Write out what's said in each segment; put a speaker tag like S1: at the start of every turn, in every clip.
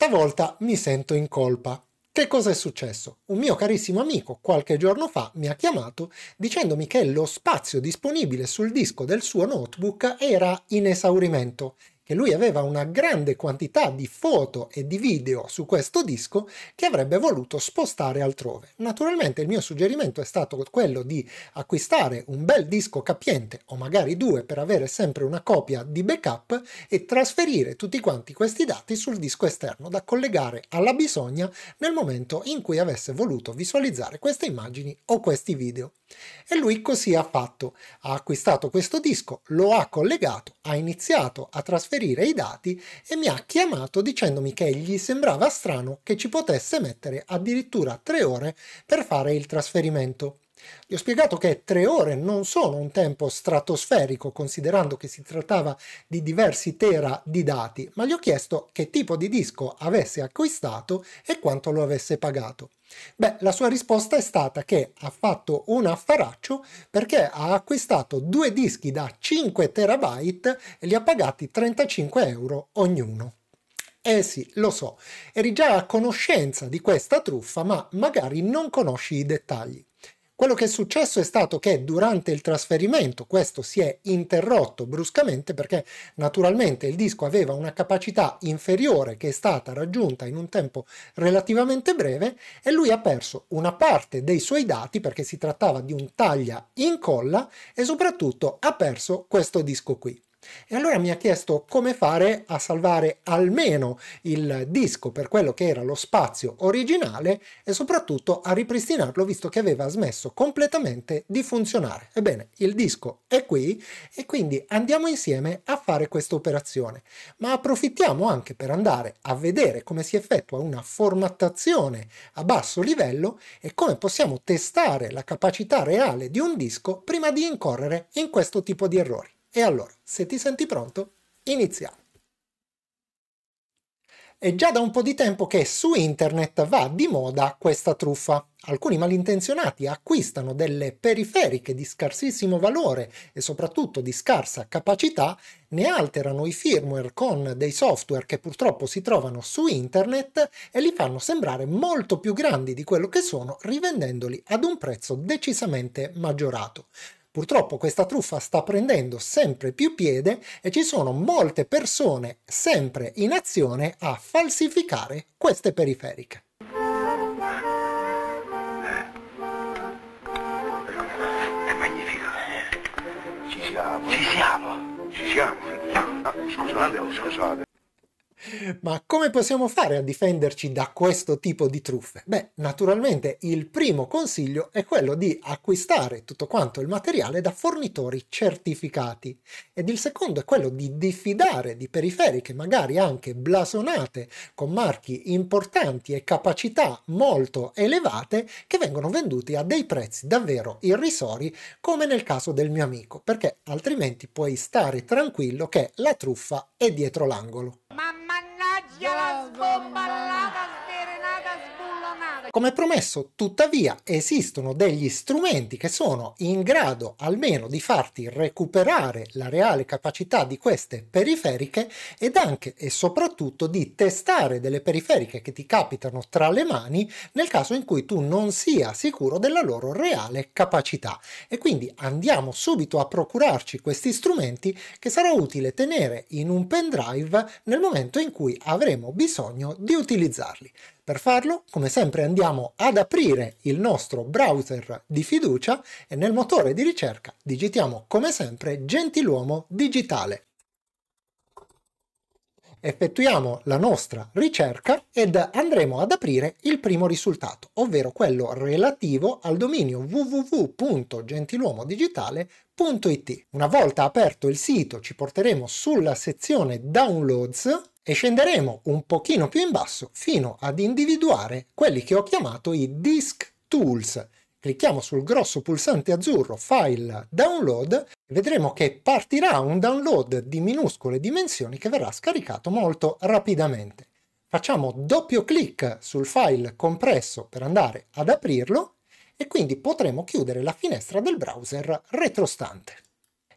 S1: Stavolta mi sento in colpa. Che cosa è successo? Un mio carissimo amico qualche giorno fa mi ha chiamato dicendomi che lo spazio disponibile sul disco del suo notebook era in esaurimento che lui aveva una grande quantità di foto e di video su questo disco che avrebbe voluto spostare altrove. Naturalmente il mio suggerimento è stato quello di acquistare un bel disco capiente o magari due per avere sempre una copia di backup e trasferire tutti quanti questi dati sul disco esterno da collegare alla bisogna nel momento in cui avesse voluto visualizzare queste immagini o questi video. E lui così ha fatto, ha acquistato questo disco, lo ha collegato, ha iniziato a trasferire trasferire i dati e mi ha chiamato dicendomi che gli sembrava strano che ci potesse mettere addirittura tre ore per fare il trasferimento. Vi ho spiegato che tre ore non sono un tempo stratosferico, considerando che si trattava di diversi tera di dati, ma gli ho chiesto che tipo di disco avesse acquistato e quanto lo avesse pagato. Beh, la sua risposta è stata che ha fatto un affaraccio perché ha acquistato due dischi da 5 terabyte e li ha pagati 35 euro ognuno. Eh sì, lo so, eri già a conoscenza di questa truffa, ma magari non conosci i dettagli. Quello che è successo è stato che durante il trasferimento questo si è interrotto bruscamente perché naturalmente il disco aveva una capacità inferiore che è stata raggiunta in un tempo relativamente breve e lui ha perso una parte dei suoi dati perché si trattava di un taglia incolla e soprattutto ha perso questo disco qui. E allora mi ha chiesto come fare a salvare almeno il disco per quello che era lo spazio originale e soprattutto a ripristinarlo visto che aveva smesso completamente di funzionare. Ebbene, il disco è qui e quindi andiamo insieme a fare questa operazione, ma approfittiamo anche per andare a vedere come si effettua una formattazione a basso livello e come possiamo testare la capacità reale di un disco prima di incorrere in questo tipo di errori. E allora, se ti senti pronto, iniziamo. È già da un po' di tempo che su internet va di moda questa truffa. Alcuni malintenzionati acquistano delle periferiche di scarsissimo valore e soprattutto di scarsa capacità, ne alterano i firmware con dei software che purtroppo si trovano su internet e li fanno sembrare molto più grandi di quello che sono rivendendoli ad un prezzo decisamente maggiorato. Purtroppo questa truffa sta prendendo sempre più piede e ci sono molte persone sempre in azione a falsificare queste periferiche. È magnifico. Ci siamo. Ci siamo. Ci siamo. Ah, scusate, scusate. Ma come possiamo fare a difenderci da questo tipo di truffe? Beh, naturalmente il primo consiglio è quello di acquistare tutto quanto il materiale da fornitori certificati ed il secondo è quello di diffidare di periferiche magari anche blasonate con marchi importanti e capacità molto elevate che vengono venduti a dei prezzi davvero irrisori come nel caso del mio amico perché altrimenti puoi stare tranquillo che la truffa è dietro l'angolo. Ma y las bombaladas come promesso, tuttavia esistono degli strumenti che sono in grado almeno di farti recuperare la reale capacità di queste periferiche ed anche e soprattutto di testare delle periferiche che ti capitano tra le mani nel caso in cui tu non sia sicuro della loro reale capacità. E quindi andiamo subito a procurarci questi strumenti che sarà utile tenere in un pendrive nel momento in cui avremo bisogno di utilizzarli. Per farlo, come sempre, andiamo ad aprire il nostro browser di fiducia e nel motore di ricerca digitiamo come sempre Gentiluomo Digitale. Effettuiamo la nostra ricerca ed andremo ad aprire il primo risultato, ovvero quello relativo al dominio www.gentiluomodigitale.it. Una volta aperto il sito ci porteremo sulla sezione Downloads e scenderemo un pochino più in basso fino ad individuare quelli che ho chiamato i Disk Tools. Clicchiamo sul grosso pulsante azzurro File Download e vedremo che partirà un download di minuscole dimensioni che verrà scaricato molto rapidamente. Facciamo doppio clic sul file compresso per andare ad aprirlo e quindi potremo chiudere la finestra del browser retrostante.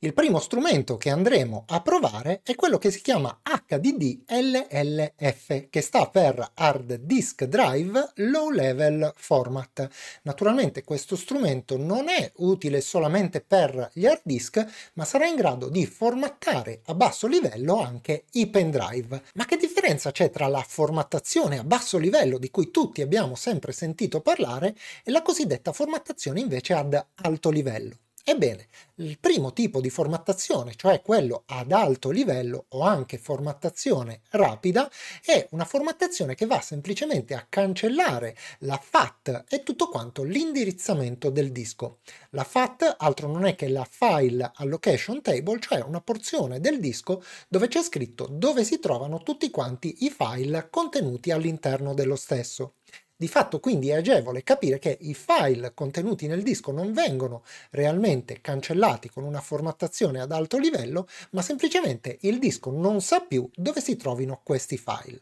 S1: Il primo strumento che andremo a provare è quello che si chiama HDD LLF, che sta per Hard Disk Drive Low Level Format. Naturalmente questo strumento non è utile solamente per gli hard disk, ma sarà in grado di formattare a basso livello anche i pendrive. Ma che differenza c'è tra la formattazione a basso livello, di cui tutti abbiamo sempre sentito parlare, e la cosiddetta formattazione invece ad alto livello? Ebbene, il primo tipo di formattazione, cioè quello ad alto livello o anche formattazione rapida, è una formattazione che va semplicemente a cancellare la FAT e tutto quanto l'indirizzamento del disco. La FAT altro non è che la file allocation table, cioè una porzione del disco dove c'è scritto dove si trovano tutti quanti i file contenuti all'interno dello stesso. Di fatto quindi è agevole capire che i file contenuti nel disco non vengono realmente cancellati con una formattazione ad alto livello, ma semplicemente il disco non sa più dove si trovino questi file.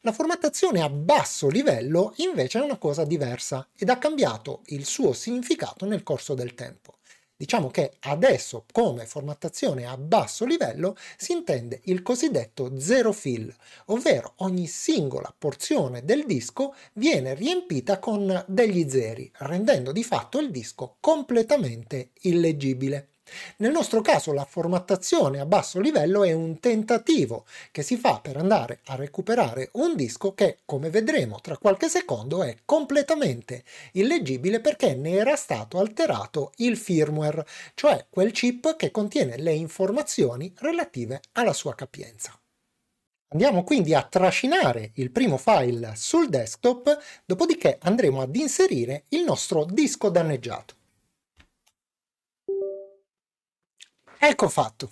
S1: La formattazione a basso livello invece è una cosa diversa ed ha cambiato il suo significato nel corso del tempo. Diciamo che adesso come formattazione a basso livello si intende il cosiddetto zero fill, ovvero ogni singola porzione del disco viene riempita con degli zeri, rendendo di fatto il disco completamente illeggibile. Nel nostro caso la formattazione a basso livello è un tentativo che si fa per andare a recuperare un disco che, come vedremo tra qualche secondo, è completamente illeggibile perché ne era stato alterato il firmware, cioè quel chip che contiene le informazioni relative alla sua capienza. Andiamo quindi a trascinare il primo file sul desktop, dopodiché andremo ad inserire il nostro disco danneggiato. Ecco fatto.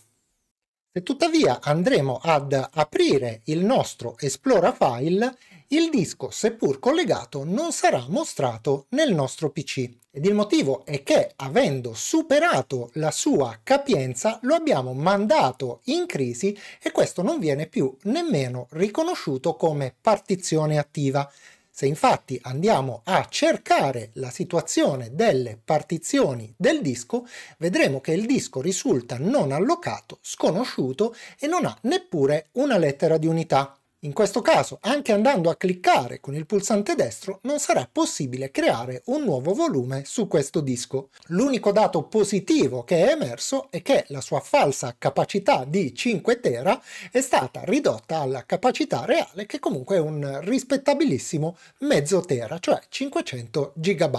S1: Se tuttavia andremo ad aprire il nostro Explora File, il disco, seppur collegato, non sarà mostrato nel nostro PC. Ed il motivo è che, avendo superato la sua capienza, lo abbiamo mandato in crisi e questo non viene più nemmeno riconosciuto come partizione attiva. Se infatti andiamo a cercare la situazione delle partizioni del disco, vedremo che il disco risulta non allocato, sconosciuto e non ha neppure una lettera di unità. In questo caso, anche andando a cliccare con il pulsante destro, non sarà possibile creare un nuovo volume su questo disco. L'unico dato positivo che è emerso è che la sua falsa capacità di 5 tera è stata ridotta alla capacità reale, che comunque è un rispettabilissimo mezzo tera, cioè 500 GB.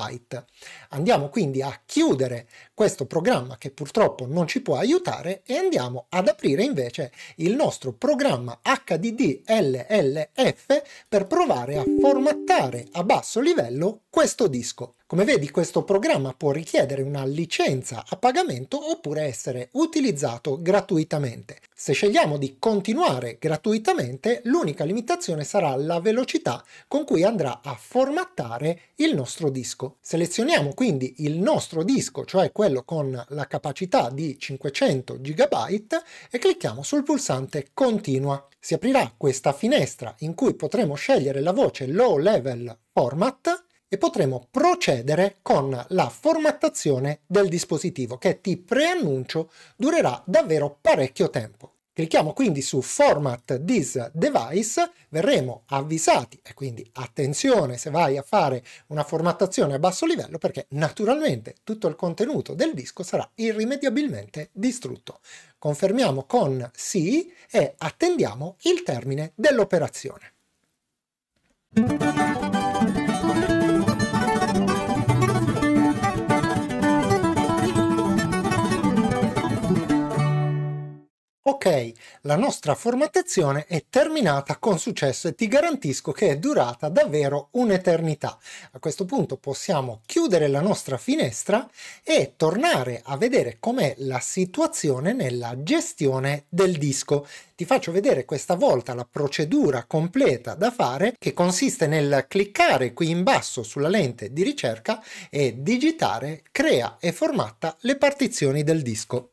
S1: Andiamo quindi a chiudere questo programma che purtroppo non ci può aiutare e andiamo ad aprire invece il nostro programma HDD LLF per provare a formattare a basso livello questo disco. Come vedi questo programma può richiedere una licenza a pagamento oppure essere utilizzato gratuitamente. Se scegliamo di continuare gratuitamente l'unica limitazione sarà la velocità con cui andrà a formattare il nostro disco. Selezioniamo quindi il nostro disco, cioè quello con la capacità di 500 GB e clicchiamo sul pulsante continua. Si aprirà questa finestra in cui potremo scegliere la voce low level format e potremo procedere con la formattazione del dispositivo che ti preannuncio durerà davvero parecchio tempo. Clicchiamo quindi su Format this device, verremo avvisati e quindi attenzione se vai a fare una formattazione a basso livello perché naturalmente tutto il contenuto del disco sarà irrimediabilmente distrutto. Confermiamo con sì e attendiamo il termine dell'operazione. Ok, la nostra formattazione è terminata con successo e ti garantisco che è durata davvero un'eternità. A questo punto possiamo chiudere la nostra finestra e tornare a vedere com'è la situazione nella gestione del disco. Ti faccio vedere questa volta la procedura completa da fare che consiste nel cliccare qui in basso sulla lente di ricerca e digitare crea e formatta le partizioni del disco.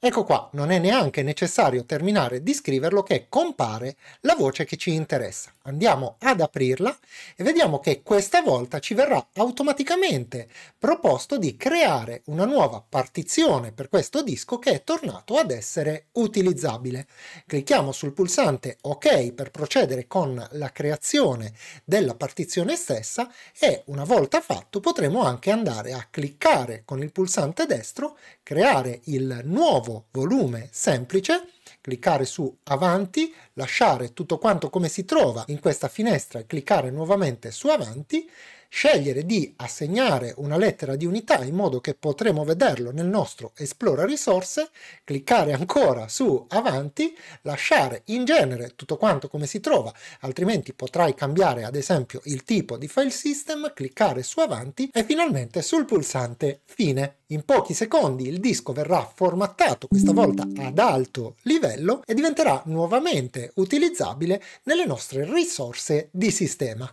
S1: Ecco qua, non è neanche necessario terminare di scriverlo che compare la voce che ci interessa. Andiamo ad aprirla e vediamo che questa volta ci verrà automaticamente proposto di creare una nuova partizione per questo disco che è tornato ad essere utilizzabile. Clicchiamo sul pulsante OK per procedere con la creazione della partizione stessa e una volta fatto potremo anche andare a cliccare con il pulsante destro, creare il nuovo nuovo volume semplice, cliccare su avanti, lasciare tutto quanto come si trova in questa finestra e cliccare nuovamente su avanti scegliere di assegnare una lettera di unità in modo che potremo vederlo nel nostro esplora risorse, cliccare ancora su avanti, lasciare in genere tutto quanto come si trova, altrimenti potrai cambiare ad esempio il tipo di file system, cliccare su avanti e finalmente sul pulsante fine. In pochi secondi il disco verrà formattato, questa volta ad alto livello, e diventerà nuovamente utilizzabile nelle nostre risorse di sistema.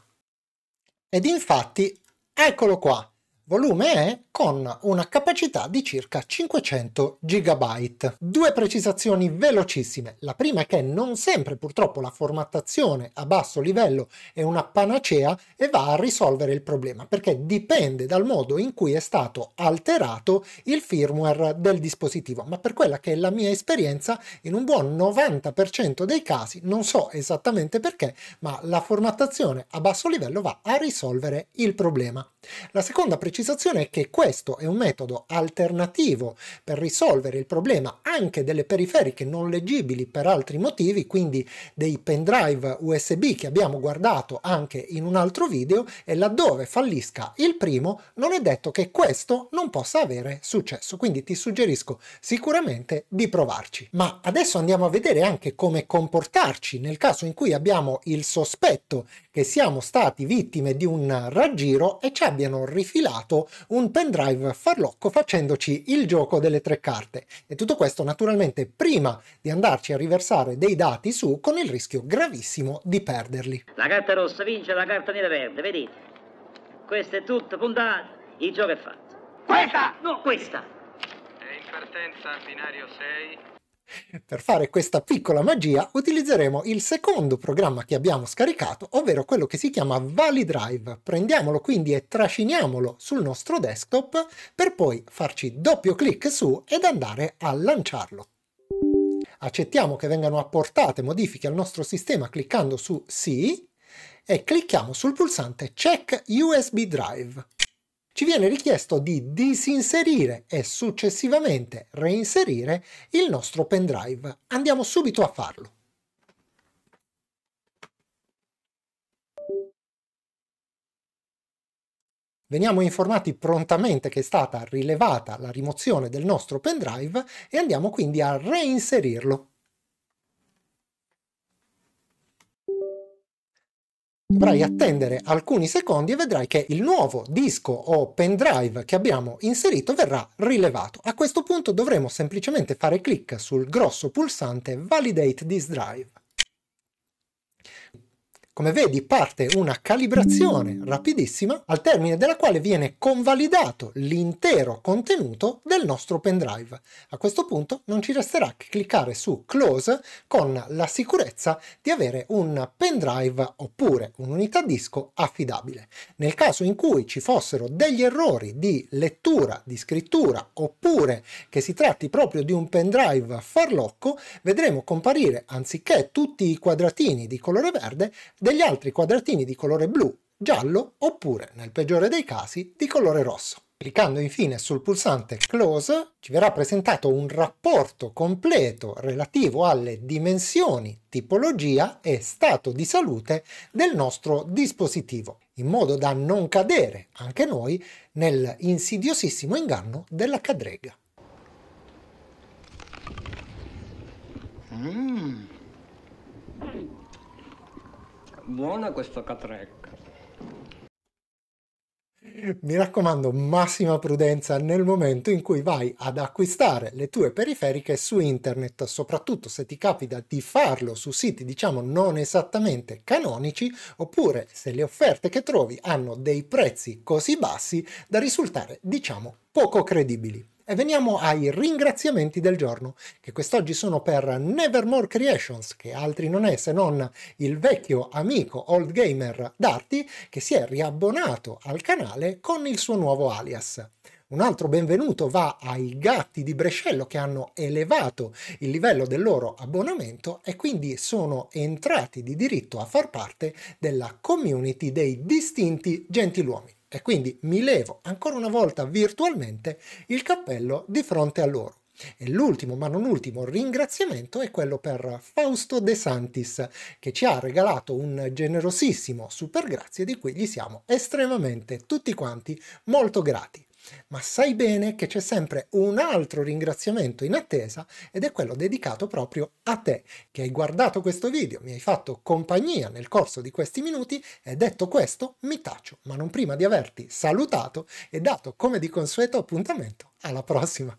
S1: Ed infatti, eccolo qua, volume E, eh? con una capacità di circa 500 GB. Due precisazioni velocissime. La prima è che non sempre purtroppo la formattazione a basso livello è una panacea e va a risolvere il problema perché dipende dal modo in cui è stato alterato il firmware del dispositivo, ma per quella che è la mia esperienza in un buon 90% dei casi, non so esattamente perché, ma la formattazione a basso livello va a risolvere il problema. La seconda precisazione è che questo questo è un metodo alternativo per risolvere il problema anche delle periferiche non leggibili per altri motivi, quindi dei pendrive USB che abbiamo guardato anche in un altro video, e laddove fallisca il primo non è detto che questo non possa avere successo, quindi ti suggerisco sicuramente di provarci. Ma adesso andiamo a vedere anche come comportarci nel caso in cui abbiamo il sospetto che siamo stati vittime di un raggiro e ci abbiano rifilato un pendrive Drive farlocco facendoci il gioco delle tre carte e tutto questo naturalmente prima di andarci a riversare dei dati su con il rischio gravissimo di perderli. La carta rossa vince, la carta nera perde, vedete? Questo è tutto, puntato, il gioco è fatto. Questa! No, questa! È in partenza binario 6. Per fare questa piccola magia utilizzeremo il secondo programma che abbiamo scaricato, ovvero quello che si chiama ValiDrive. Prendiamolo quindi e trasciniamolo sul nostro desktop per poi farci doppio clic su ed andare a lanciarlo. Accettiamo che vengano apportate modifiche al nostro sistema cliccando su Sì e clicchiamo sul pulsante Check USB Drive ci viene richiesto di disinserire e successivamente reinserire il nostro pendrive. Andiamo subito a farlo. Veniamo informati prontamente che è stata rilevata la rimozione del nostro pendrive e andiamo quindi a reinserirlo. Dovrai mm. attendere alcuni secondi e vedrai che il nuovo disco o pendrive che abbiamo inserito verrà rilevato. A questo punto dovremo semplicemente fare clic sul grosso pulsante Validate this drive. Come vedi parte una calibrazione rapidissima al termine della quale viene convalidato l'intero contenuto del nostro pendrive. A questo punto non ci resterà che cliccare su Close con la sicurezza di avere un pendrive oppure un'unità disco affidabile. Nel caso in cui ci fossero degli errori di lettura, di scrittura oppure che si tratti proprio di un pendrive farlocco, vedremo comparire anziché tutti i quadratini di colore verde degli altri quadratini di colore blu, giallo oppure, nel peggiore dei casi, di colore rosso. Cliccando infine sul pulsante Close ci verrà presentato un rapporto completo relativo alle dimensioni, tipologia e stato di salute del nostro dispositivo, in modo da non cadere anche noi nel insidiosissimo inganno della cadrega. Mm buona questa catrecca. Mi raccomando, massima prudenza nel momento in cui vai ad acquistare le tue periferiche su internet, soprattutto se ti capita di farlo su siti diciamo non esattamente canonici, oppure se le offerte che trovi hanno dei prezzi così bassi da risultare diciamo poco credibili. E veniamo ai ringraziamenti del giorno, che quest'oggi sono per Nevermore Creations, che altri non è se non il vecchio amico old gamer Darty, che si è riabbonato al canale con il suo nuovo alias. Un altro benvenuto va ai gatti di Brescello che hanno elevato il livello del loro abbonamento e quindi sono entrati di diritto a far parte della community dei distinti gentiluomini. E quindi mi levo ancora una volta virtualmente il cappello di fronte a loro. E l'ultimo, ma non ultimo, ringraziamento è quello per Fausto De Santis, che ci ha regalato un generosissimo super grazie di cui gli siamo estremamente tutti quanti molto grati ma sai bene che c'è sempre un altro ringraziamento in attesa ed è quello dedicato proprio a te che hai guardato questo video, mi hai fatto compagnia nel corso di questi minuti e detto questo mi taccio, ma non prima di averti salutato e dato come di consueto appuntamento alla prossima.